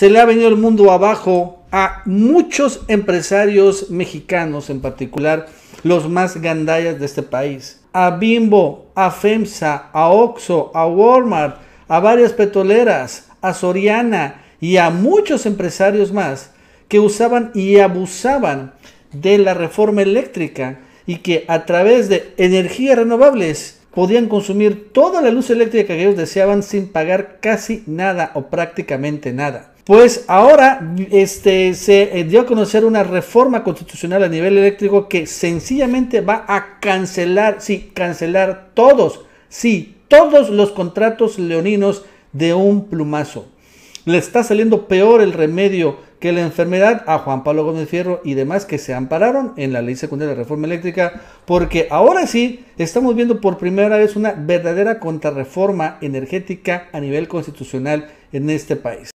se le ha venido el mundo abajo a muchos empresarios mexicanos, en particular los más gandallas de este país. A Bimbo, a FEMSA, a Oxxo, a Walmart, a varias petroleras, a Soriana y a muchos empresarios más que usaban y abusaban de la reforma eléctrica y que a través de energías renovables podían consumir toda la luz eléctrica que ellos deseaban sin pagar casi nada o prácticamente nada. Pues ahora este, se eh, dio a conocer una reforma constitucional a nivel eléctrico que sencillamente va a cancelar, sí, cancelar todos, sí, todos los contratos leoninos de un plumazo. Le está saliendo peor el remedio que la enfermedad a Juan Pablo Gómez Fierro y demás que se ampararon en la ley secundaria de reforma eléctrica, porque ahora sí estamos viendo por primera vez una verdadera contrarreforma energética a nivel constitucional en este país.